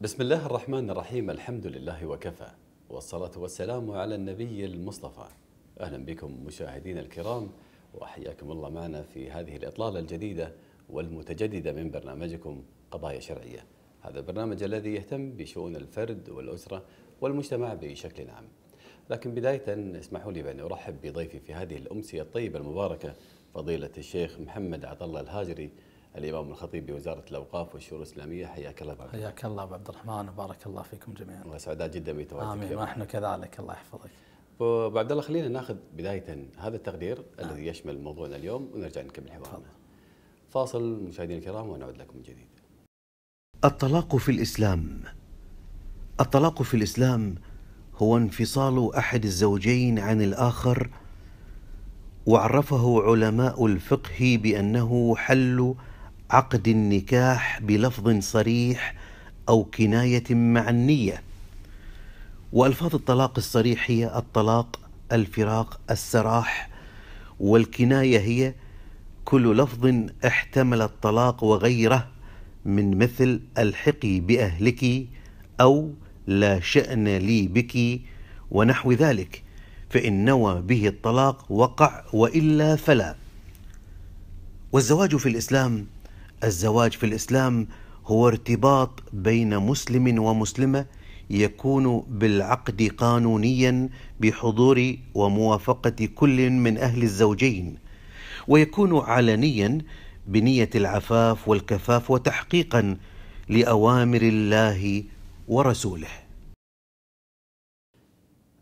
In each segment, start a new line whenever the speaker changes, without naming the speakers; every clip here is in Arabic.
بسم الله الرحمن الرحيم الحمد لله وكفى والصلاة والسلام على النبي المصطفى أهلا بكم مشاهدين الكرام وحياكم الله معنا في هذه الإطلالة الجديدة والمتجددة من برنامجكم قضايا شرعية هذا البرنامج الذي يهتم بشؤون الفرد والأسرة والمجتمع بشكل عام لكن بداية اسمحوا لي بأن أرحب بضيفي في هذه الأمسية الطيبة المباركة فضيلة الشيخ محمد عطلة الهاجري الامام الخطيب بوزاره الاوقاف والشؤون الاسلاميه حياك الله بارك
حياك الله ابو عبد الرحمن وبارك الله فيكم جميعا وسعداء
جدا بتواجدك امين ونحن كذلك الله يحفظك ابو عبد الله خلينا ناخذ بدايه هذا التقدير نعم. الذي يشمل موضوعنا اليوم ونرجع نكمل حوارنا فاصل مشاهدينا الكرام ونعود لكم من جديد
الطلاق في الاسلام الطلاق في الاسلام هو انفصال احد الزوجين عن الاخر وعرفه علماء الفقه بانه حل عقد النكاح بلفظ صريح او كنايه مع النيه والفاظ الطلاق الصريح هي الطلاق الفراق السراح والكنايه هي كل لفظ احتمل الطلاق وغيره من مثل الحقي باهلك او لا شان لي بك ونحو ذلك فان نوى به الطلاق وقع والا فلا والزواج في الاسلام الزواج في الاسلام هو ارتباط بين مسلم ومسلمه يكون بالعقد قانونيا بحضور وموافقه كل من اهل الزوجين ويكون علنيا بنيه العفاف والكفاف وتحقيقا لاوامر الله ورسوله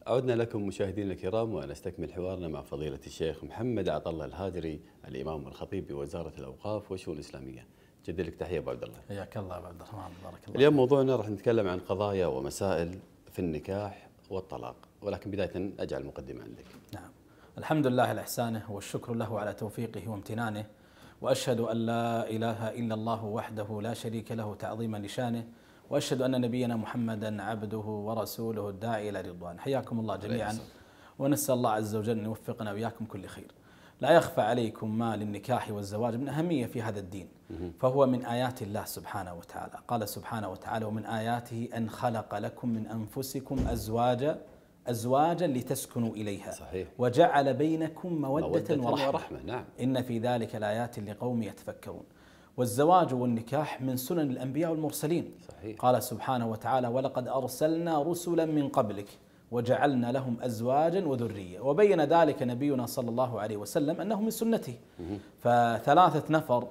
عدنا لكم مشاهدينا الكرام ونستكمل حوارنا مع فضيلة الشيخ محمد الله الهادري الإمام والخطيب بوزارة الأوقاف والشؤون الإسلامية جد لك تحية أبو عبد الله حياك الله أبو عبد الرحمن بارك الله اليوم موضوعنا راح نتكلم عن قضايا ومسائل في النكاح والطلاق ولكن بداية أجعل مقدمة عندك نعم
الحمد لله لإحسانه والشكر له على توفيقه وامتنانه وأشهد أن لا إله إلا الله وحده لا شريك له تعظيما لشانه واشهد ان نبينا محمدا عبده ورسوله الداعي الى رضوان حياكم الله جميعا ونسال الله عز وجل ان يوفقنا واياكم كل خير لا يخفى عليكم ما للنكاح والزواج من اهميه في هذا الدين فهو من ايات الله سبحانه وتعالى قال سبحانه وتعالى ومن اياته ان خلق لكم من انفسكم ازواجا أزواجا لتسكنوا إليها صحيح. وجعل بينكم مودة, مودة ورحمة, ورحمة نعم. إن في ذلك لآيات لقوم يتفكرون والزواج والنكاح من سنن الأنبياء والمرسلين صحيح. قال سبحانه وتعالى ولقد أرسلنا رسلا من قبلك وجعلنا لهم أزواجا وذرية وبين ذلك نبينا صلى الله عليه وسلم أنه من سنته فثلاثة نفر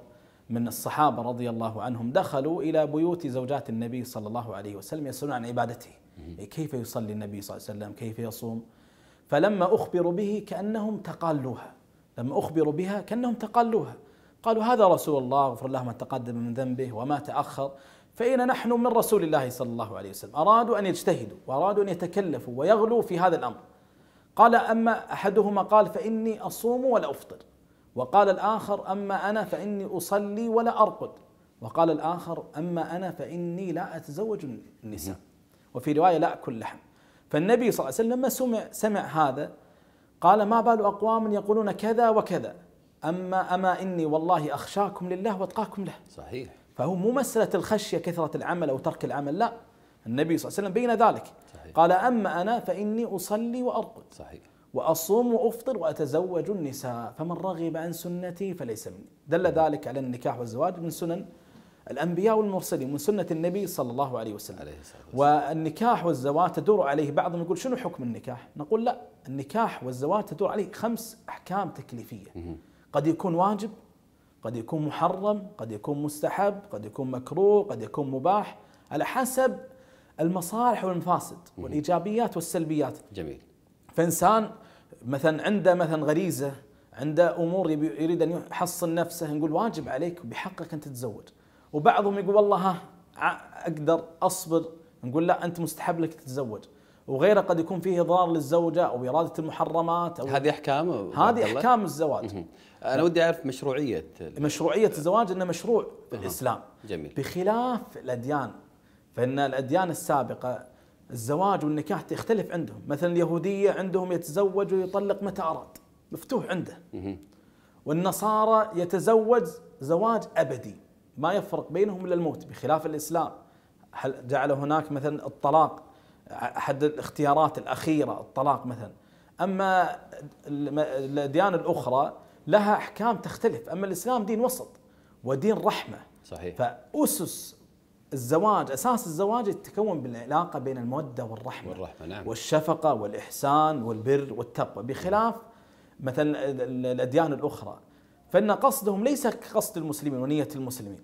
من الصحابة رضي الله عنهم دخلوا إلى بيوت زوجات النبي صلى الله عليه وسلم يسألون عن عبادته إيه، كيف يصلي النبي صلى الله عليه وسلم كيف يصوم فلما أخبروا به كأنهم تقالوها لما أخبروا بها كأنهم تقالوها قالوا هذا رسول الله غفر له ما تقدم من ذنبه وما تأخر فإن نحن من رسول الله صلى الله عليه وسلم أرادوا أن يجتهدوا وأرادوا أن يتكلفوا ويغلوا في هذا الأمر قال أما أحدهما قال فإني أصوم ولا أفطر وقال الآخر أما أنا فإني أصلي ولا أرقد وقال الآخر أما أنا فإني لا أتزوج النساء وفي رواية لا أكل لحم فالنبي صلى الله عليه وسلم لما سمع, سمع هذا قال ما بال أقوام يقولون كذا وكذا أما أما إني والله أخشاكم لله وأتقاكم له صحيح فهو مو مسألة الخشية كثرة العمل أو ترك العمل لا النبي صلى الله عليه وسلم بين ذلك صحيح. قال أما أنا فإني أصلي وأرقد صحيح وأصوم وأفطر وأتزوج النساء فمن رغب عن سنتي فليس مني دل ذلك على النكاح والزواج من سنن الأنبياء والمرسلين من سنة النبي صلى الله عليه وسلم عليه والنكاح والزواج تدور عليه بعضهم يقول شنو حكم النكاح نقول لا النكاح والزواج تدور عليه خمس أحكام تكليفية قد يكون واجب قد يكون محرم قد يكون مستحب قد يكون مكروه قد يكون مباح على حسب المصالح والمفاسد والايجابيات والسلبيات جميل فانسان مثلا عنده مثلا غريزه عنده امور يريد ان يحصن نفسه نقول واجب عليك بحقك ان تتزوج وبعضهم يقول والله ها اقدر اصبر نقول لا انت مستحب لك تتزوج وغيره قد يكون فيه اضرار للزوجه او اراده المحرمات أو هذه احكام هذه احكام الزواج انا ودي اعرف مشروعيه مشروعيه الزواج انه مشروع في الاسلام جميل بخلاف الاديان فان الاديان السابقه الزواج والنكاح تختلف عندهم مثلا اليهوديه عندهم يتزوج ويطلق متى اراد مفتوح عنده والنصارى يتزوج زواج ابدي ما يفرق بينهم الا الموت بخلاف الاسلام جعل هناك مثلا الطلاق احد الاختيارات الاخيره الطلاق مثلا اما الاديان الاخرى لها احكام تختلف اما الاسلام دين وسط ودين رحمه صحيح فاسس الزواج اساس الزواج يتكون بالعلاقه بين الموده والرحمه والرحمه نعم والشفقه والاحسان والبر والتقوى بخلاف مثلا الاديان الاخرى فان قصدهم ليس كقصد المسلمين ونيه المسلمين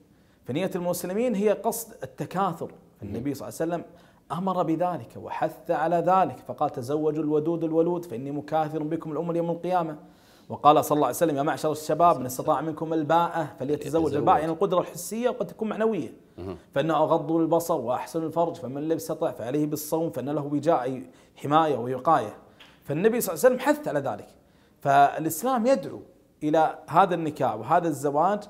فنيه المسلمين هي قصد التكاثر النبي صلى الله عليه وسلم امر بذلك وحث على ذلك فقال تزوجوا الودود الولود فاني مكاثر بكم الامم يوم القيامه وقال صلى الله عليه وسلم يا معشر الشباب من استطاع منكم الباءة فليتزوج الباءة يعني القدرة الحسية وقد تكون معنوية فإن أغض البصر وأحسن الفرج فمن لم يستطع فعليه بالصوم فإن له وجاء حماية ووقاية فالنبي صلى الله عليه وسلم حث على ذلك فالإسلام يدعو إلى هذا النكاح وهذا الزواج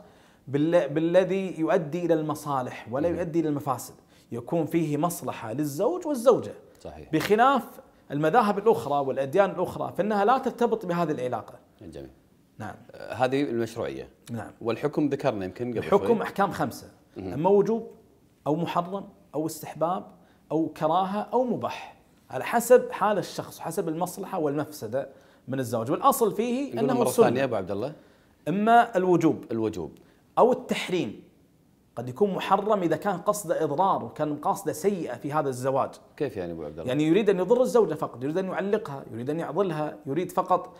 بالذي يؤدي إلى المصالح ولا يؤدي إلى المفاسد يكون فيه مصلحة للزوج والزوجة صحيح. بخلاف المذاهب الأخرى والأديان الأخرى فإنها لا ترتبط بهذه العلاقة
جميل نعم آه، هذه المشروعية نعم والحكم ذكرنا يمكن قبل الحكم شوي. أحكام خمسة
أما وجوب أو محرم أو استحباب أو كراهة أو مباح على حسب حال الشخص وحسب المصلحة والمفسدة من الزوج والأصل فيه أنه مرة ثانية أبو عبد الله إما الوجوب الوجوب أو التحريم قد يكون محرم اذا كان قصده اضرار وكان قصده سيئه في هذا الزواج. كيف يعني ابو عبد الله؟ يعني يريد ان يضر الزوجه فقط، يريد ان يعلقها، يريد ان يعضلها، يريد فقط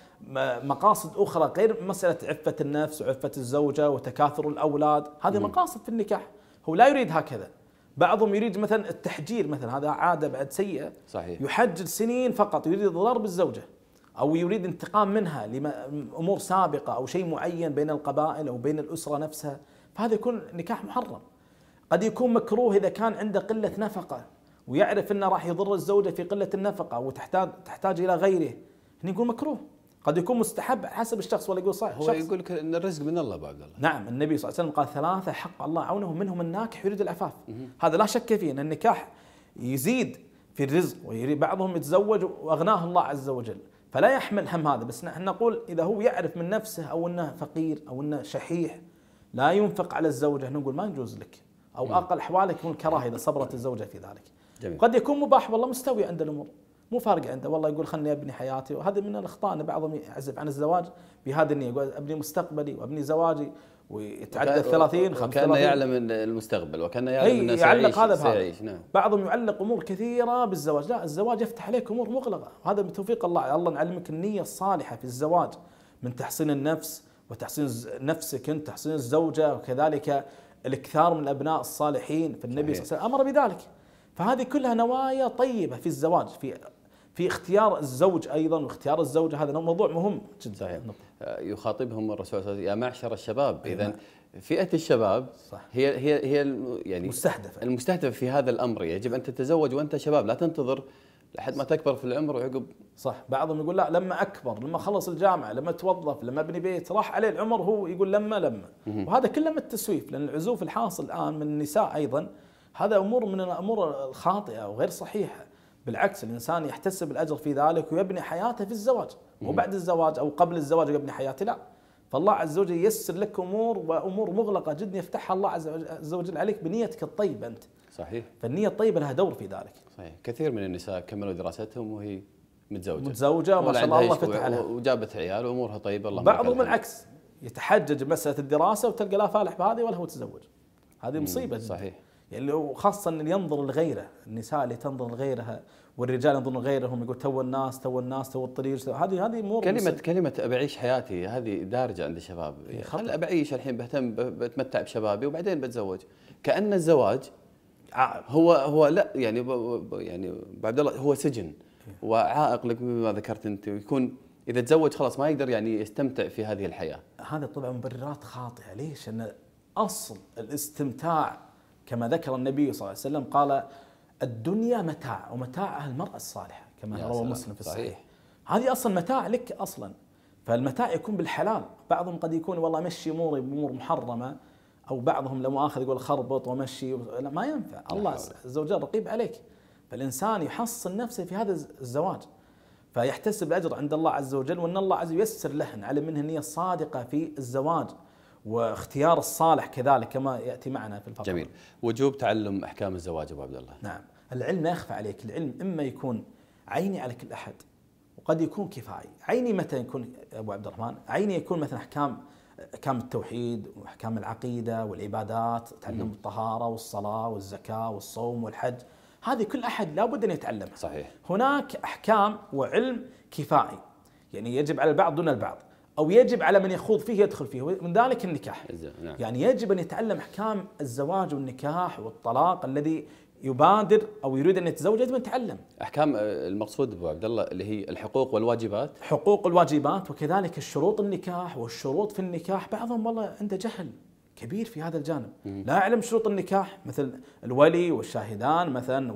مقاصد اخرى غير مساله عفه النفس وعفه الزوجه وتكاثر الاولاد، هذه م. مقاصد في النكاح، هو لا يريد هكذا. بعضهم يريد مثلا التحجير مثلا هذا عاده بعد سيئه صحيح يحجر سنين فقط يريد الضرر بالزوجه. او يريد انتقام منها لامور سابقه او شيء معين بين القبائل او بين الاسره نفسها فهذا يكون نكاح محرم قد يكون مكروه اذا كان عنده قله نفقه ويعرف انه راح يضر الزوجه في قله النفقه وتحتاج تحتاج الى غيره هنا يقول مكروه قد يكون مستحب حسب الشخص ولا يقول صحيح هو شخص. يقول لك ان الرزق من الله ابو عبد الله نعم النبي صلى الله عليه وسلم قال ثلاثه حق الله عونهم منهم الناكح يريد العفاف هذا لا شك فيه ان النكاح يزيد في الرزق ويريد بعضهم يتزوج واغناه الله عز وجل فلا يحمل هم هذا بس نحن نقول اذا هو يعرف من نفسه او انه فقير او انه شحيح لا ينفق على الزوجة نقول ما يجوز لك أو أقل أحوالك يكون الكراهه إذا صبرت الزوجة في ذلك جميل. قد يكون مباح والله مستوي عند الأمور مو فارق عنده والله يقول خلني ابني حياتي وهذا من الاخطاء ان بعضهم يعزف عن الزواج بهذه النيه يقول ابني مستقبلي وابني زواجي ويتعدى ال 30 وكانه يعلم
المستقبل وكانه يعلم إيه، الناس يعلق هذا بهذا نعم.
بعضهم يعلق امور كثيره بالزواج لا الزواج يفتح عليك امور مغلقه وهذا بتوفيق الله الله نعلمك النيه الصالحه في الزواج من تحصين النفس وتحسين نفسك أنت تحسين الزوجة وكذلك الاكثار من الأبناء الصالحين فالنبي صحيح. صلى الله عليه وسلم أمر بذلك فهذه كلها نوايا طيبة في الزواج في في اختيار الزوج ايضا واختيار الزوجه هذا موضوع مهم جدا صحيح.
آه، يخاطبهم الرسول صلى الله عليه وسلم يا معشر الشباب إيه، اذا فئه الشباب صح. هي هي هي يعني المستهدفه المستهدفه في هذا الامر يجب ان تتزوج وانت شباب لا تنتظر
لحد ما تكبر في العمر وعقب صح بعضهم يقول لا لما اكبر لما اخلص الجامعه لما اتوظف لما ابني بيت راح عليه العمر هو يقول لما لما وهذا كله من التسويف لان العزوف الحاصل الان من النساء ايضا هذا امور من الامور الخاطئه وغير صحيحه بالعكس الانسان يحتسب الاجر في ذلك ويبني حياته في الزواج مو بعد الزواج او قبل الزواج يبني حياته لا فالله عز وجل ييسر لك امور وامور مغلقه جدا يفتحها الله عز وجل عليك بنيتك الطيبه انت صحيح فالنيه الطيبه لها دور في ذلك
صحيح كثير من النساء كملوا دراستهم وهي متزوجه متزوجه ما شاء الله فتح عليها وجابت عيال وامورها طيبه الله بعضهم العكس
يتحجج بمساله الدراسه وتلقى لا فالح بهذه ولا هو تزوج هذه مصيبه صحيح يعني وخاصه اللي ينظر لغيره النساء اللي تنظر لغيرها والرجال ينظرون لغيرهم يقول تو الناس تو الناس تو الطريق هذه هذه مو كلمه مصيبة. كلمه ابي اعيش حياتي
هذه دارجه عند الشباب إيه، يعني خل ابي اعيش الحين بهتم بتمتع بشبابي وبعدين بتزوج كان الزواج آه. هو هو لا يعني يعني عبد الله هو سجن وعائق لك ما ذكرت انت ويكون اذا تزوج خلاص ما يقدر يعني يستمتع في هذه الحياه.
هذا طبعا مبررات خاطئه، ليش؟ ان اصل الاستمتاع كما ذكر النبي صلى الله عليه وسلم قال الدنيا متاع ومتاعها المراه الصالحه كما روى مسلم في الصحيح. هذه اصلا متاع لك اصلا فالمتاع يكون بالحلال، بعضهم قد يكون والله مشي اموري بامور محرمه او بعضهم لو اخذ يقول خربط ومشي ما ينفع، الله عز وجل رقيب عليك. فالإنسان يحصن نفسه في هذا الزواج فيحتسب الأجر عند الله عز وجل وأن الله عز وجل ييسر له على منه النية الصادقة في الزواج واختيار الصالح كذلك كما يأتي معنا في الفقرة
جميل وجوب تعلم أحكام الزواج أبو عبد الله
نعم العلم لا يخفى عليك العلم إما يكون عيني على كل أحد وقد يكون كفائي عيني متى يكون أبو عبد الرحمن عيني يكون مثلا أحكام احكام التوحيد واحكام العقيده والعبادات تعلم الطهاره والصلاه والزكاه والصوم والحج هذه كل أحد لابد أن يتعلمها صحيح هناك أحكام وعلم كفائي يعني يجب على البعض دون البعض أو يجب على من يخوض فيه يدخل فيه من ذلك النكاح نعم. يعني يجب أن يتعلم أحكام الزواج والنكاح والطلاق الذي يبادر او يريد ان يتزوج لازم يتعلم. احكام آه، المقصود ابو عبد الله اللي هي الحقوق والواجبات. حقوق الواجبات وكذلك الشروط النكاح والشروط في النكاح بعضهم والله عنده جهل كبير في هذا الجانب لا أعلم شروط النكاح مثل الولي والشاهدان مثلا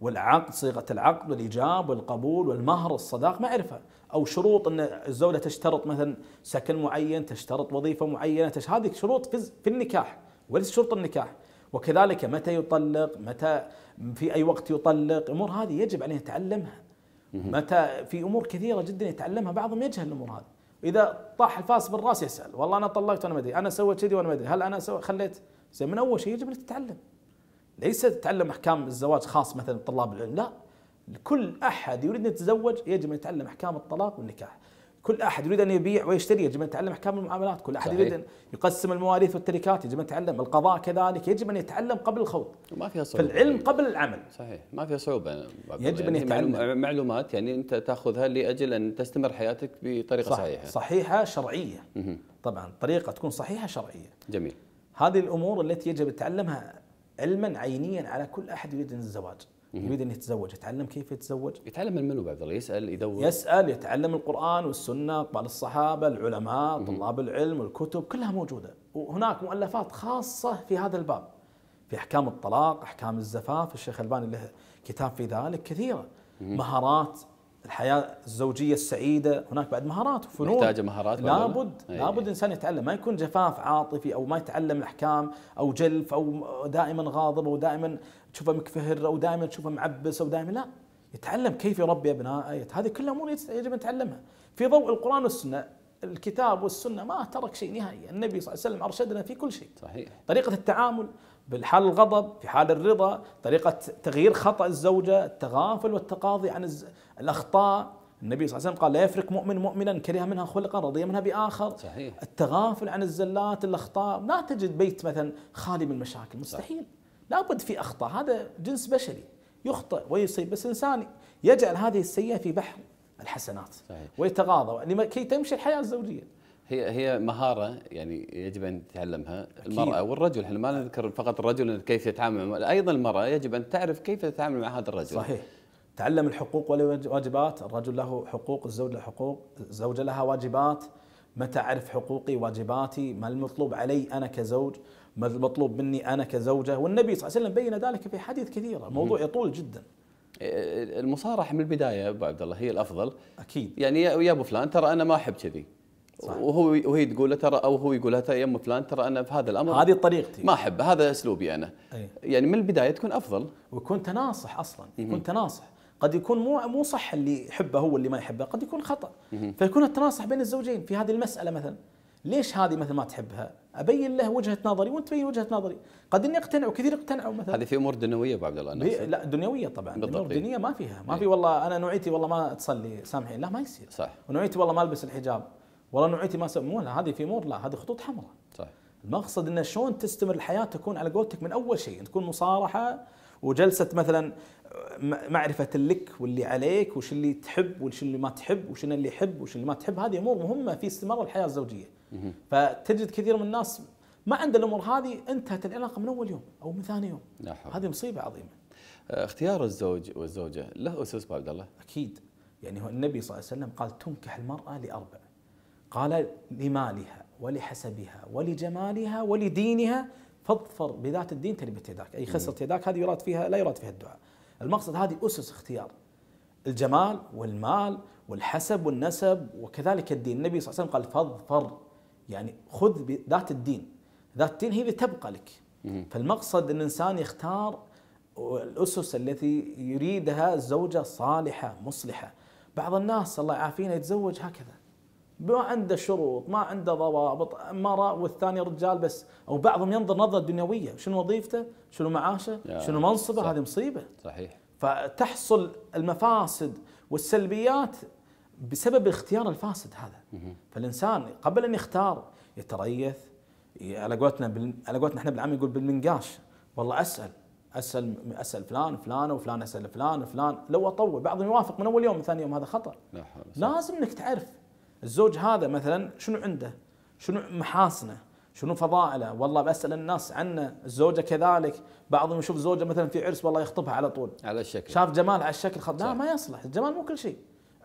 والعقد صيغة العقد والإيجاب والقبول والمهر الصداق ما أعرفها أو شروط أن الزوجة تشترط مثلا سكن معين تشترط وظيفة معينة هذه شروط في النكاح وليس شروط النكاح وكذلك متى يطلق متى في أي وقت يطلق الأمور هذه يجب عليه يتعلمها متى في أمور كثيرة جدا يتعلمها بعضهم يجهل الأمور هذه اذا طاح الفاس بالراس يسال والله انا طلقت وانا ما ادري انا سويت كذي وانا ما ادري هل انا سويت خليت زي من اول شيء يجب ان تتعلم ليس تتعلم احكام الزواج خاص مثلا طلاب العلم لا كل احد يريد ان يتزوج يجب ان يتعلم احكام الطلاق والنكاح كل احد يريد ان يبيع ويشتري يجب ان يتعلم احكام المعاملات، كل احد صحيح. يريد ان يقسم المواريث والتركات يجب ان يتعلم، القضاء كذلك يجب ان يتعلم قبل الخوض. ما فيها صعوبه. فالعلم
قبل العمل. صحيح، ما فيها صعوبه يجب ان يعني يتعلم معلومات يعني انت تاخذها لاجل ان تستمر حياتك بطريقه صح. صحيحه. صحيحه
شرعيه. مه. طبعا طريقه تكون صحيحه شرعيه. جميل. هذه الامور التي يجب تعلمها علما عينيا على كل احد يريد الزواج. يريد ان يتزوج يتعلم كيف يتزوج يتعلم من منو بعد الله يسال يدور يسال يتعلم القران والسنه اقوال الصحابه العلماء طلاب العلم والكتب كلها موجوده وهناك مؤلفات خاصه في هذا الباب في احكام الطلاق احكام الزفاف الشيخ الباني له كتاب في ذلك كثيره مهارات الحياه الزوجيه السعيده هناك بعد مهارات وفنون محتاجه مهارات لابد أي. لابد انسان يتعلم ما يكون جفاف عاطفي او ما يتعلم الاحكام او جلف او دائما غاضب او دائما تشوفه مكفهر او دائما تشوفه معبس او دائما لا يتعلم كيف يربي ابنائه هذه كلها امور يجب ان نتعلمها في ضوء القران والسنه الكتاب والسنه ما ترك شيء نهائي، النبي صلى الله عليه وسلم ارشدنا في كل شيء. صحيح. طريقه التعامل بالحال الغضب، في حال الرضا، طريقه تغيير خطا الزوجه، التغافل والتقاضي عن الاخطاء، النبي صلى الله عليه وسلم قال لا يفرق مؤمن مؤمنا كره منها خلقا رضي منها باخر صحيح التغافل عن الزلات الاخطاء لا تجد بيت مثلا خالي من المشاكل مستحيل لابد في اخطاء هذا جنس بشري يخطئ ويصيب بس انسان يجعل هذه السيئه في بحر الحسنات ويتغاضى يعني لكي كي تمشي الحياه الزوجيه
هي هي مهاره يعني يجب ان تتعلمها أكيد. المراه والرجل احنا ما نذكر فقط الرجل كيف يتعامل مع ايضا المراه يجب ان تعرف كيف تتعامل مع هذا الرجل صحيح
تعلم الحقوق والواجبات الرجل له حقوق الزوج له حقوق الزوجه لها واجبات متى اعرف حقوقي واجباتي ما المطلوب علي انا كزوج ما المطلوب مني انا كزوجه والنبي صلى الله عليه وسلم بين ذلك في حديث كثيره موضوع يطول جدا المصارحه
من البدايه ابو عبد الله هي الافضل اكيد يعني يا ابو فلان ترى انا ما احب كذي وهو وهي تقول له ترى او هو يقول لها يا ام فلان ترى انا في هذا الامر هذه طريقتي ما احب هذا اسلوبي انا أي.
يعني من البدايه تكون افضل ويكون تناصح اصلا يكون تناصح قد يكون مو مو صح اللي يحبه هو اللي ما يحبه قد يكون خطا فيكون التناصح بين الزوجين في هذه المساله مثلا ليش هذه مثلا ما تحبها؟ ابين له وجهه نظري وانت تبين وجهه نظري، قد اني اقتنع وكثير اقتنعوا مثلا هذه في امور دنيويه ابو عبد الله لا دنيويه طبعا امور دينيه ما فيها، ما في إيه. والله انا نوعيتي والله ما تصلي سامحين، لا ما يصير صح ونوعيتي والله ما البس الحجاب، والله نوعيتي ما مو هذه في امور لا هذه خطوط حمراء صح المقصد انه شلون تستمر الحياه تكون على قولتك من اول شيء، تكون مصارحه وجلسه مثلا معرفه لك واللي عليك وش اللي تحب وش اللي ما تحب وش اللي يحب وش اللي ما تحب هذه امور مهمه في استمرار الحياه الزوجيه. فتجد كثير من الناس ما عنده الامور هذه انتهت العلاقه من اول يوم او من ثاني يوم لا حول. هذه مصيبه عظيمه آه، اختيار الزوج والزوجه له اسس عبد الله اكيد يعني هو النبي صلى الله عليه وسلم قال تنكح المراه لاربع قال لمالها ولحسبها ولجمالها ولدينها فاظفر بذات الدين تلبت يداك اي خسرت يداك هذه يراد فيها لا يراد فيها الدعاء المقصد هذه اسس اختيار الجمال والمال والحسب والنسب وكذلك الدين النبي صلى الله عليه وسلم قال فاظفر يعني خذ بذات الدين ذات الدين هي اللي تبقى لك فالمقصد ان الانسان يختار الاسس التي يريدها الزوجه صالحه مصلحه بعض الناس الله يعافينا يتزوج هكذا ما عنده شروط ما عنده ضوابط مرأة والثاني رجال بس أو بعضهم ينظر نظرة دنيوية شنو وظيفته شنو معاشه شنو منصبه هذه مصيبة صحيح فتحصل المفاسد والسلبيات بسبب الاختيار الفاسد هذا فالانسان قبل ان يختار يتريث على قولتنا على قولتنا احنا بالعام يقول بالمنقاش والله اسال اسال اسال فلان فلان وفلان اسال فلان فلان لو اطول بعضهم يوافق من اول يوم من ثاني يوم هذا خطا لا لازم انك تعرف الزوج هذا مثلا شنو عنده شنو محاسنه شنو فضائله والله بسال الناس عنه الزوجه كذلك بعضهم يشوف زوجه مثلا في عرس والله يخطبها على طول على الشكل شاف جمال على الشكل خط لا ما يصلح الجمال مو كل شيء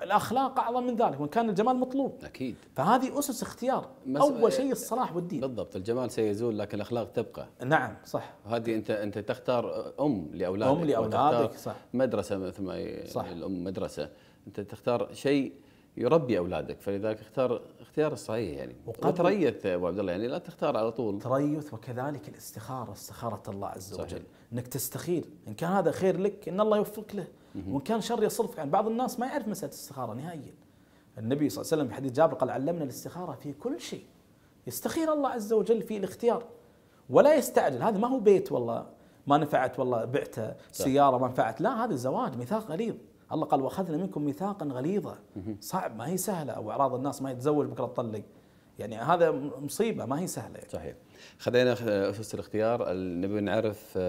الاخلاق اعظم من ذلك وان كان الجمال مطلوب اكيد فهذه اسس اختيار اول إيه، شيء الصلاح والدين بالضبط الجمال سيزول لكن الاخلاق تبقى نعم صح
هذه انت انت تختار ام لاولادك ام لاولادك صح مدرسه مثل ما صح. الام مدرسه انت تختار شيء يربي اولادك فلذلك اختار اختيار الصحيح
يعني وتريث ابو عبد الله يعني لا تختار على طول تريث وكذلك الاستخاره استخاره الله عز وجل انك تستخير ان كان هذا خير لك ان الله يوفقك له وان كان شر يصرفك يعني بعض الناس ما يعرف مساله الاستخاره نهائيا النبي صلى الله عليه وسلم في حديث جابر قال علمنا الاستخاره في كل شيء يستخير الله عز وجل في الاختيار ولا يستعجل هذا ما هو بيت والله ما نفعت والله بعته سياره ما نفعت لا هذا الزواج ميثاق غليظ الله قال واخذنا منكم ميثاقا غليظا صعب ما هي سهله واعراض الناس ما يتزوج بكره تطلق يعني هذا مصيبه ما هي سهله يعني. صحيح
خلينا اسس الاختيار نبي نعرف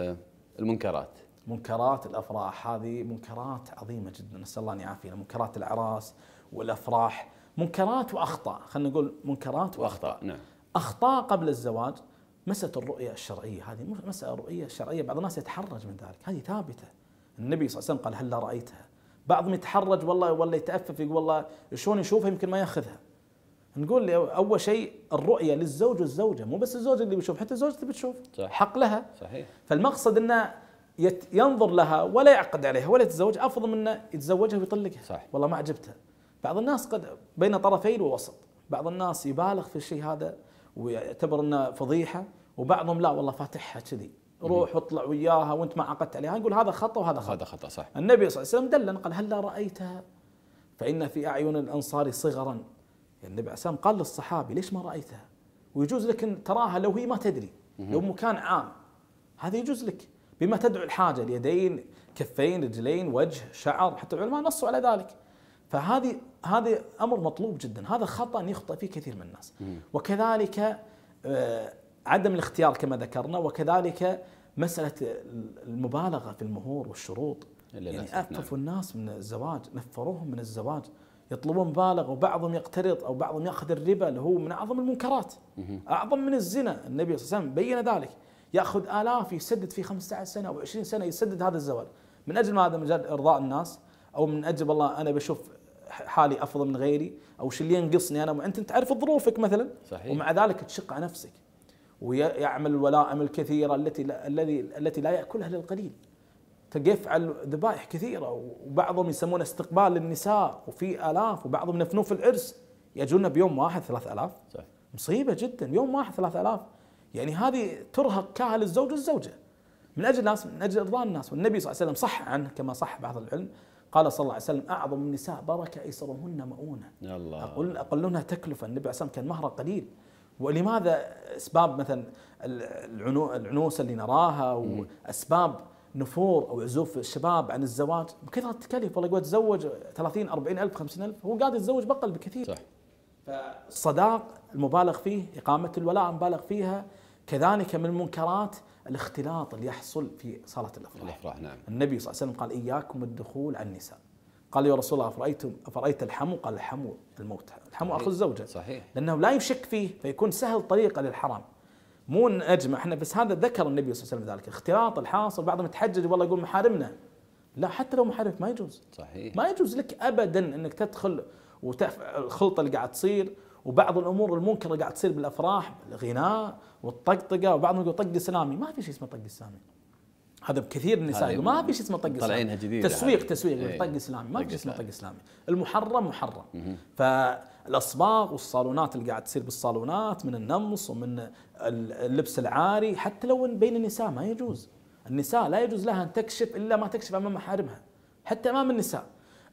المنكرات
منكرات الافراح هذه منكرات عظيمه جدا نسال الله ان يعافينا منكرات العراس والافراح منكرات واخطاء خلينا نقول منكرات واخطاء نعم اخطاء قبل الزواج مسألة الرؤية الشرعية هذه مسألة رؤية شرعية بعض الناس يتحرج من ذلك هذه ثابتة النبي صلى الله عليه وسلم قال هلا رأيتها بعضهم يتحرج والله ولا يتأفف يقول والله شلون يشوفها يمكن ما ياخذها نقول اول شيء الرؤيه للزوج والزوجه مو بس الزوج اللي بيشوف حتى اللي بتشوف صح. حق لها صحيح فالمقصد انه ينظر لها ولا يعقد عليها ولا يتزوج افضل من انه يتزوجها ويطلقها صح والله ما عجبتها بعض الناس قد بين طرفين ووسط بعض الناس يبالغ في الشيء هذا ويعتبر انه فضيحه وبعضهم لا والله فاتحها كذي روح واطلع وياها وانت ما عقدت عليها نقول هذا خطا وهذا خطا هذا خطا صح النبي صلى الله عليه وسلم دلنا قال هلا رايتها فان في اعين الانصار صغرا يعني النبي عليه السلام قال للصحابي ليش ما رايتها ويجوز لك ان تراها لو هي ما تدري لو مكان عام هذا يجوز لك بما تدعو الحاجه اليدين كفين رجلين وجه شعر حتى العلماء نصوا على ذلك فهذه هذا امر مطلوب جدا هذا خطا يخطئ فيه كثير من الناس وكذلك آه، عدم الاختيار كما ذكرنا وكذلك مساله المبالغه في المهور والشروط يعني أففوا الناس من الزواج نفروهم من الزواج يطلبون مبالغ وبعضهم يقترض او بعضهم ياخذ الربا اللي هو من اعظم المنكرات اعظم من الزنا النبي صلى الله عليه وسلم بين ذلك ياخذ الاف يسدد في 15 سنه او 20 سنه يسدد هذا الزواج من اجل ما هذا اجل ارضاء الناس او من اجل والله انا بشوف حالي افضل من غيري او شو اللي ينقصني انا انت تعرف ظروفك مثلا صحيح. ومع ذلك تشق على نفسك ويعمل الولائم الكثيره التي الذي التي لا ياكلها للقليل على ذبائح كثيره وبعضهم يسمون استقبال للنساء وفي الاف وبعضهم نفنوف العرس يجون بيوم واحد 3000 صحيح مصيبه جدا يوم واحد 3000 يعني هذه ترهق كاهل الزوج والزوجه من اجل الناس من اجل ارضاء الناس والنبي صلى الله عليه وسلم صح عنه كما صح بعض العلم قال صلى الله عليه وسلم اعظم النساء بركه ايسرهن مؤونه الله أقول اقلهن تكلفه النبي عليه الصلاه كان مهره قليل ولماذا اسباب مثلا العنوسه اللي نراها واسباب نفور او عزوف الشباب عن الزواج بكثره التكاليف والله يقول تزوج 30 40 الف 50 الف هو قاعد يتزوج بقل بكثير صح فالصداق المبالغ فيه اقامه الولاء مبالغ فيها كذلك من المنكرات الاختلاط اللي يحصل في صلاة الأفراح الأفراح نعم النبي صلى الله عليه وسلم قال إياكم الدخول على النساء قال يا رسول الله أفرأيتم أفرأيت الحمو قال الحمو الموت الحمو أخذ الزوجه. صحيح لأنه لا يشك فيه فيكون سهل طريقة للحرام مو ان اجمع احنا بس هذا ذكر النبي صلى الله عليه وسلم ذلك اختلاط الحاصل بعضهم يتحجج والله يقول محارمنا لا حتى لو محارمك ما يجوز صحيح ما يجوز لك ابدا انك تدخل وتعرف الخلطه اللي قاعد تصير وبعض الامور المنكره قاعد تصير بالافراح الغناء والطقطقه وبعضهم يقول طق اسلامي ما في شيء اسمه طق اسلامي هذا بكثير النساء يقول ما في شيء اسمه طق اسلامي جديده تسويق حالي. تسويق ايه. طق اسلامي ما في شيء اسمه طق اسلامي المحرم محرم فالاصباغ والصالونات اللي قاعد تصير بالصالونات من النمص ومن اللبس العاري حتى لو بين النساء ما يجوز النساء لا يجوز لها ان تكشف الا ما تكشف امام محارمها حتى امام النساء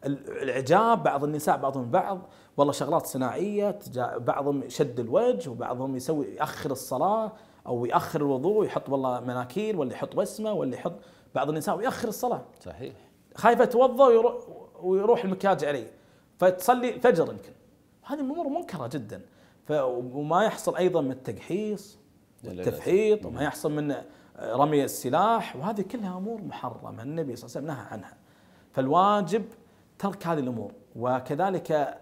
الاعجاب بعض النساء بعضهم بعض والله شغلات صناعيه بعضهم شد الوجه وبعضهم يسوي ياخر الصلاه او ياخر الوضوء ويحط والله مناكير ولا يحط وسمه ولا يحط بعض النساء وياخر الصلاه صحيح خايف اتوضا ويروح, ويروح المكياج علي فتصلي فجر يمكن هذه امور منكره جدا وما يحصل ايضا من التجحيص والتفحيط وما يحصل من رمي السلاح وهذه كلها امور محرمه النبي صلى الله عليه وسلم نهى عنها فالواجب ترك هذه الامور وكذلك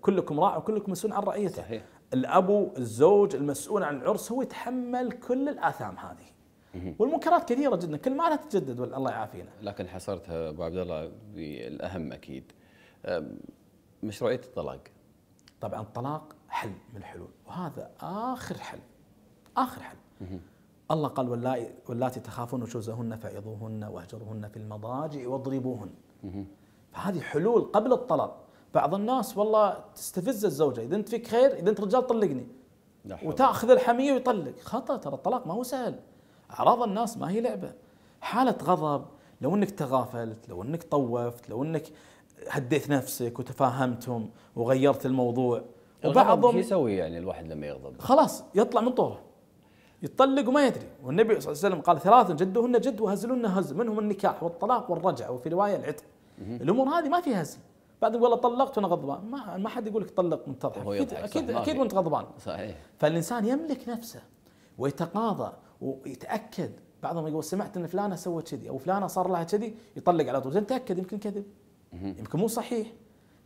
كلكم راع وكلكم مسؤول عن رعيته صحيح. الأبو الزوج المسؤول عن العرس هو يتحمل كل الآثام هذه والمنكرات كثيره جدا كل ما لا تتجدد الله يعافينا لكن حصرتها ابو عبد الله
بالاهم اكيد مشروعيه الطلاق
طبعا الطلاق حل من الحلول وهذا اخر حل اخر حل الله قال واللاتي تخافون نشوزهن فعظوهن واهجروهن في المضاجع واضربوهن فهذه حلول قبل الطلاق بعض الناس والله تستفز الزوجه اذا انت فيك خير اذا انت رجال طلقني وتاخذ الحميه ويطلق خطا ترى الطلاق ما هو سهل اعراض الناس ما هي لعبه حاله غضب لو انك تغافلت لو انك طوفت لو انك هديت نفسك وتفاهمتهم وغيرت الموضوع وبعضهم يسوي يعني الواحد لما يغضب خلاص يطلع من طوره يطلق وما يدري والنبي صلى الله عليه وسلم قال ثلاث جدهن جد وهزلن هزل منهم النكاح والطلاق والرجع وفي روايه العتق الامور هذه ما فيها هزل بعد والله طلقت وانا غضبان ما ما حد يقول لك طلق وانت تضحك اكيد اكيد, أكيد وانت غضبان صحيح فالانسان يملك نفسه ويتقاضى ويتاكد بعضهم يقول سمعت ان فلانه سوت كذي او فلانه صار لها كذي يطلق على طول زين تاكد يمكن كذب يمكن مو صحيح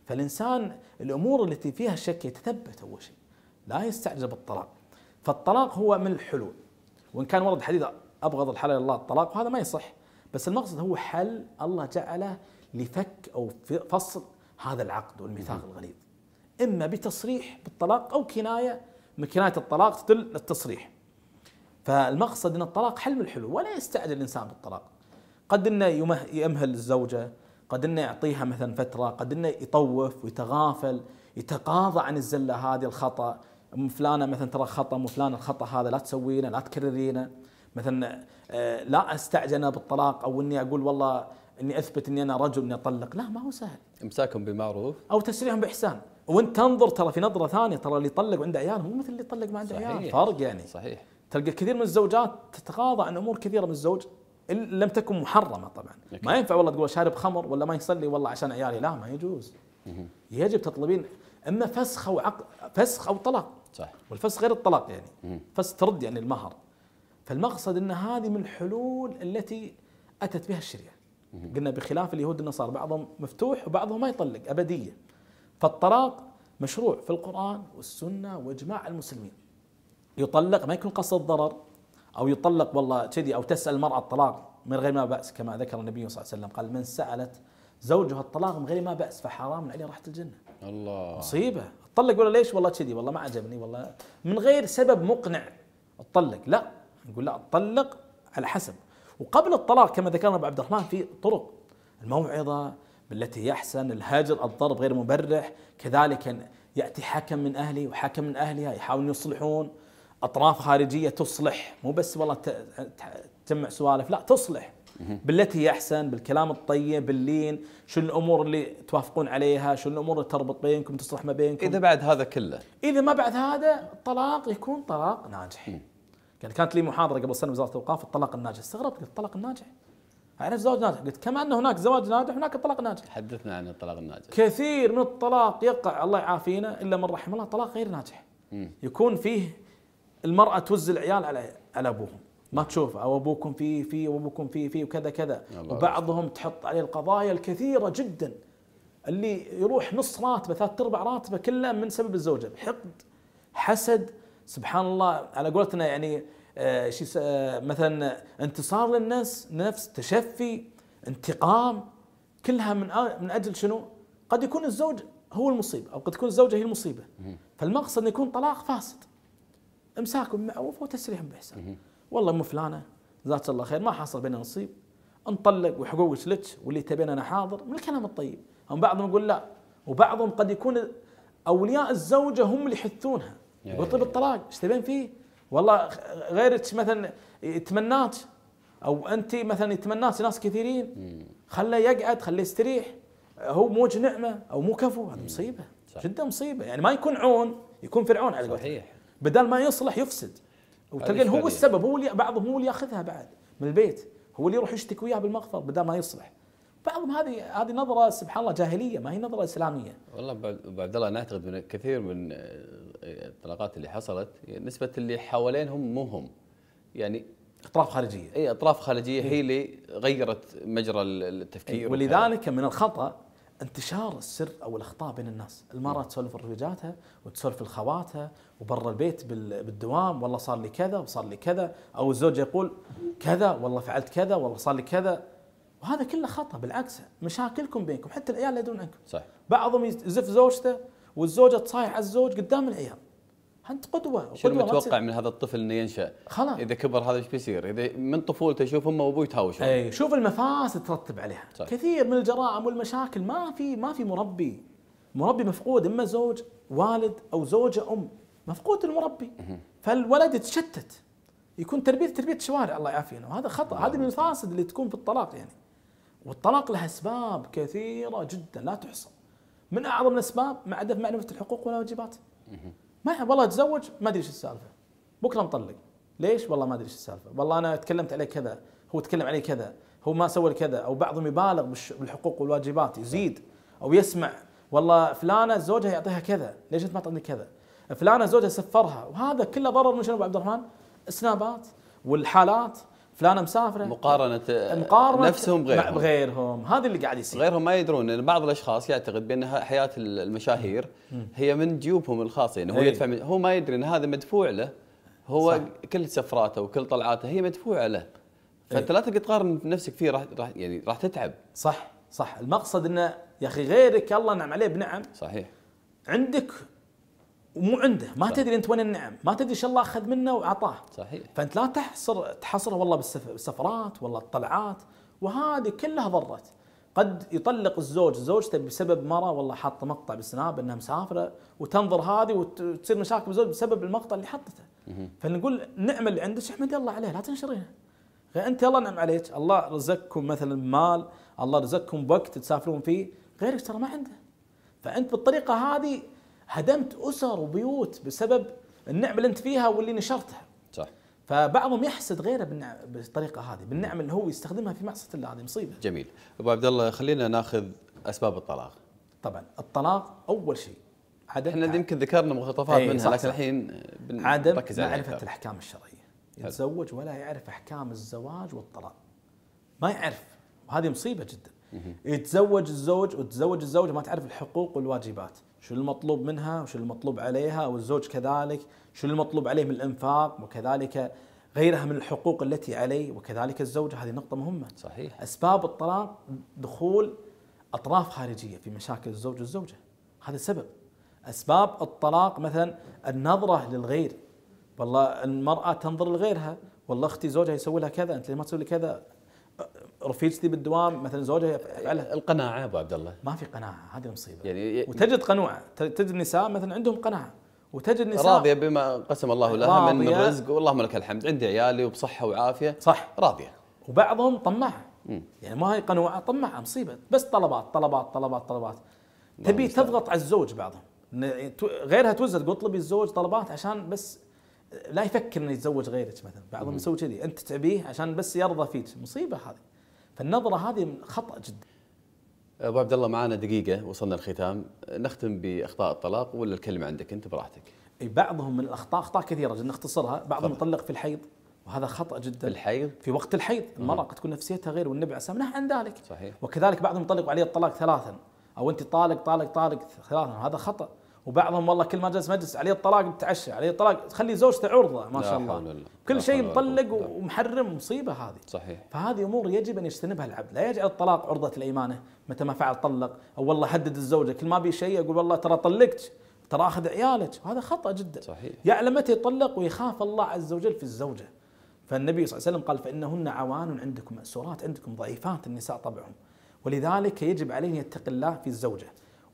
فالانسان الامور التي فيها شك يتثبت اول شيء لا يستعجل بالطلاق فالطلاق هو من الحلول وان كان ورد حديث ابغض الحلال الله الطلاق وهذا ما يصح بس المقصد هو حل الله جعله لفك او فصل هذا العقد والميثاق الغليظ اما بتصريح بالطلاق او كنايه من كنايه الطلاق تدل التصريح فالمقصد ان الطلاق حل من الحلول ولا يستعجل الانسان بالطلاق قد انه يمهل الزوجه قد انه يعطيها مثلا فتره قد انه يطوف ويتغافل يتقاضى عن الزله هذه الخطا فلانه مثلا ترى خطا فلان الخطا هذا لا تسوينه لا تكررينه مثلا آه، لا استعجل بالطلاق او اني اقول والله اني اثبت اني انا رجل اني اطلق لا ما هو سهل امساكهم بمعروف او تسريعهم باحسان وانت تنظر ترى في نظره ثانيه ترى اللي يطلق عنده عيال مو مثل اللي يطلق ما عنده صحيح. عيال فرق يعني صحيح تلقى كثير من الزوجات تتغاضى عن امور كثيره من الزوج ان لم تكن محرمه طبعا لكن. ما ينفع والله تقول شارب خمر ولا ما يصلي والله عشان عيالي لا ما يجوز مه. يجب تطلبين اما فسخ او عقد فسخ او طلاق صح والفسخ غير الطلاق يعني فسخ ترد يعني المهر فالمقصد ان هذه من الحلول التي اتت بها الشريعه قلنا بخلاف اليهود النصارى بعضهم مفتوح وبعضهم ما يطلق أبدية فالطلاق مشروع في القرآن والسنة وإجماع المسلمين يطلق ما يكون قصد ضرر أو يطلق والله كذي أو تسأل المرأة الطلاق من غير ما بأس كما ذكر النبي صلى الله عليه وسلم قال من سألت زوجها الطلاق من غير ما بأس فحرام عليه راحت الجنة الله مصيبة تطلق ولا ليش والله كذي والله ما عجبني والله من غير سبب مقنع تطلق لا نقول لا تطلق على حسب وقبل الطلاق كما ذكرنا ابو عبد الرحمن في طرق الموعظه بالتي يحسن الهجر الضرب غير مبرح كذلك ياتي حكم من اهله وحكم من اهلها يحاولون يصلحون اطراف خارجيه تصلح مو بس والله تجمع سوالف لا تصلح بالتي يحسن بالكلام الطيب باللين شو الامور اللي توافقون عليها شو الامور اللي تربط بينكم تصلح ما بينكم اذا بعد هذا كله اذا ما بعد هذا الطلاق يكون طلاق ناجح قال يعني كانت لي محاضره قبل سنه وزاره الاوقاف الطلاق الناجح استغربت قلت الطلاق الناجح اعرف زواج ناجح قلت كما ان هناك زواج ناجح هناك طلاق ناجح حدثنا عن الطلاق الناجح كثير من الطلاق يقع الله يعافينا الا من رحم الله طلاق غير ناجح يكون فيه المراه توزي العيال على على ابوهم ما تشوف او ابوكم في في وابوكم في في وكذا كذا وبعضهم تحط عليه القضايا الكثيره جدا اللي يروح نص راتبه ثلاث ارباع راتبه كله من سبب الزوجه حقد حسد سبحان الله على قولتنا يعني آه آه مثلا انتصار للناس نفس تشفي انتقام كلها من آه من اجل شنو؟ قد يكون الزوج هو المصيبه او قد تكون الزوجه هي المصيبه فالمقصد انه يكون طلاق فاسد امساك بمعروف وتسريح باحسان والله ام فلانه جزاك الله خير ما حصل بيننا نصيب انطلق وحقوقك لك واللي تبين انا حاضر من الكلام الطيب هم بعضهم يقول لا وبعضهم قد يكون اولياء الزوجه هم اللي يحثونها يقول طب الطلاق ايش تبين فيه؟ والله غيرك مثلا يتمناك او انت مثلا يتمناك ناس كثيرين خله يقعد خله يستريح هو موج نعمه او مو كفو هذه مصيبه جدا مصيبه يعني ما يكون عون يكون فرعون على صحيح بدل ما يصلح يفسد وتلقى هو السبب هو اللي بعضهم هو اللي ياخذها بعد من البيت هو اللي يروح يشتكي وياه بالمغفر بدل ما يصلح بعضهم هذه هذه نظره سبحان الله جاهليه ما هي نظره اسلاميه.
والله ابو عبد الله انا اعتقد من كثير من آه، الطلاقات اللي حصلت نسبه اللي حوالينهم مو هم. يعني اطراف خارجيه. اي اطراف خارجيه هي اللي غيرت مجرى التفكير. ولذلك
من الخطا انتشار السر او الاخطاء بين الناس، المراه تسولف لرفيجاتها وتسولف لخواتها وبرا البيت بالدوام والله صار لي كذا وصار لي كذا او الزوج يقول كذا والله فعلت كذا والله صار لي كذا وهذا كله خطا بالعكس مشاكلكم بينكم حتى العيال يدرون عنكم صح بعضهم يزف زوجته والزوجه تصايح على الزوج قدام العيال انت قدوه شنو متوقع من
هذا الطفل انه ينشا؟ خلاص اذا كبر هذا ايش بيصير؟ اذا
من طفولته يشوف امه وابوه يتهاوشون اي شوف المفاسد ترتب عليها صح. كثير من الجرائم والمشاكل ما في ما في مربي مربي مفقود اما زوج والد او زوجه ام مفقود المربي فالولد يتشتت يكون تربيه تربيه شوارع الله يعافينا وهذا خطا هذه من المفاسد اللي تكون في الطلاق يعني والطلاق له اسباب كثيره جدا لا تحصى من اعظم الاسباب مع عدم معرفه الحقوق والواجبات ما والله اتزوج ما ادري ايش السالفه بكره مطلق ليش والله ما ادري ايش السالفه والله انا تكلمت عليه كذا هو تكلم عليه كذا هو ما سوى كذا او بعضهم يبالغ بالحقوق والواجبات يزيد او يسمع والله فلانه زوجها يعطيها كذا ليش انت ما تعطيني كذا فلانه زوجها سفرها وهذا كله ضرر من شنو ابو عبد الرحمن السنابات والحالات فلانه مسافره مقارنه آه، مقارنه نفسهم بغيرهم بغيرهم هذا اللي قاعد يصير غيرهم ما
يدرون ان بعض الاشخاص يعتقد بان حياه المشاهير هي من جيوبهم الخاصه يعني هو إيه. يدفع من هو ما يدري ان هذا مدفوع له هو صح. كل سفراته وكل طلعاته هي مدفوعه له فانت إيه.
لا تقدر تقارن نفسك فيه راح راح يعني راح تتعب صح صح المقصد انه يا اخي غيرك الله نعم عليه بنعم صحيح عندك ومو عنده ما صح. تدري انت وين النعم ما تدري ايش الله اخذ منه واعطاه صحيح فانت لا تحصر تحصره والله بالسفرات والله الطلعات وهذه كلها ضرت قد يطلق الزوج زوجته بسبب مرة والله حاطه مقطع بالسناب انها مسافره وتنظر هذه وتصير مشاكل بالزوج بسبب المقطع اللي حطته فنقول النعمه اللي عندك احمدي الله عليها لا تنشريها غير انت الله نعم عليك الله رزقكم مثلا مال الله رزقكم وقت تسافرون فيه غيرك ترى ما عنده فانت بالطريقه هذه هدمت اسر وبيوت بسبب النعمه اللي انت فيها واللي نشرتها صح فبعضهم يحسد غيره بالطريقه هذه بالنعمه اللي هو يستخدمها في معصيه الله هذه مصيبه
جميل ابو عبد الله خلينا ناخذ اسباب الطلاق
طبعا الطلاق اول شيء عدم احنا يمكن ذكرنا مخططات إيه، منها صح لكن الحين عدم معرفه الاحكام الشرعيه يتزوج ولا يعرف احكام الزواج والطلاق ما يعرف وهذه مصيبه جدا يتزوج الزوج وتزوج الزوجه ما تعرف الحقوق والواجبات شو المطلوب منها وشو المطلوب عليها والزوج كذلك شو المطلوب عليه من الانفاق وكذلك غيرها من الحقوق التي عليه وكذلك الزوجة هذه نقطة مهمة صحيح أسباب الطلاق دخول أطراف خارجية في مشاكل الزوج والزوجة هذا سبب أسباب الطلاق مثلا النظرة للغير والله المرأة تنظر لغيرها والله أختي زوجها يسوي لها كذا أنت ليه ما تسوي لي كذا رفيجتي بالدوام مثلا زوجها يفعلها القناعه ابو عبد الله ما في قناعه هذه المصيبه يعني وتجد قنوعه تجد نساء مثلا عندهم قناعه وتجد
نساء راضيه بما قسم الله لها من رزق واللهم لك الحمد عندي عيالي وبصحه وعافيه
صح راضيه وبعضهم طماعه يعني ما هي قنوعه طماعه مصيبه بس طلبات طلبات طلبات طلبات تبي تضغط على الزوج بعضهم غيرها توزع تقول اطلبي الزوج طلبات عشان بس لا يفكر انه يتزوج غيرك مثلا بعضهم يسوي كذي انت تعبيه عشان بس يرضى فيك مصيبه هذه فالنظره هذه خطا جدا ابو
عبد الله معانا دقيقه وصلنا الختام نختم باخطاء الطلاق ولا الكلمه عندك انت براحتك
اي بعضهم من الاخطاء اخطاء كثيره جدا نختصرها بعضهم يطلق في الحيض وهذا خطا جدا في الحيض في وقت الحيض المراه قد تكون نفسيتها غير والنبي عليه منها عن ذلك صحيح وكذلك بعضهم يطلق عليه الطلاق ثلاثا او انت طالق طالق طالق ثلاثا هذا خطا وبعضهم والله كل ما جلس مجلس عليه الطلاق بتعشى عليه الطلاق تخلي زوجته عرضه ما شاء الله كل شيء مطلق ومحرم مصيبه هذه صحيح فهذه امور يجب ان يجتنبها العبد لا يجعل الطلاق عرضه لايمانه متى ما فعل طلق او والله هدد الزوجه كل ما بي شيء يقول والله ترى طلقت ترى اخذ عيالك وهذا خطا جدا صحيح يعلم متى يطلق ويخاف الله عز وجل في الزوجه فالنبي صلى الله عليه وسلم قال فانهن عوان عندكم ماسورات عندكم ضعيفات النساء طبعهم ولذلك يجب عليه ان يتقي الله في الزوجه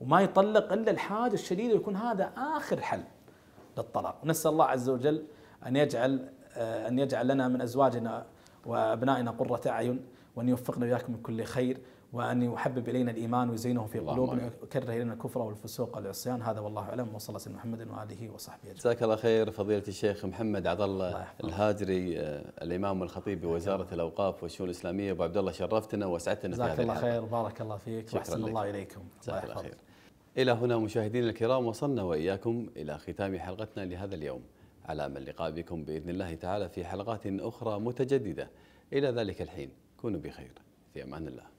وما يطلق الا الحاجه الشديده ويكون هذا اخر حل للطلاق ونسال الله عز وجل ان يجعل آه، ان يجعل لنا من ازواجنا وابنائنا قره اعين وان يوفقنا واياكم من كل خير وان يحبب الينا الايمان ويزينه في قلوبنا ويكره الينا الكفر والفسوق والعصيان هذا والله اعلم وصلى الله محمد واله وصحبه
اجمعين. جزاك الله خير فضيله الشيخ محمد عبد الله الهاجري آه، الامام والخطيب بوزاره الاوقاف والشؤون الاسلاميه ابو عبد الله شرفتنا واسعدتنا جزاك الله خير
بارك الله فيك واحسن الله اليكم. جزاك الله خير.
إلى هنا مشاهدينا الكرام وصلنا وإياكم إلى ختام حلقتنا لهذا اليوم على من لقاء بكم بإذن الله تعالى في حلقات أخرى متجددة
إلى ذلك الحين كونوا بخير في أمان الله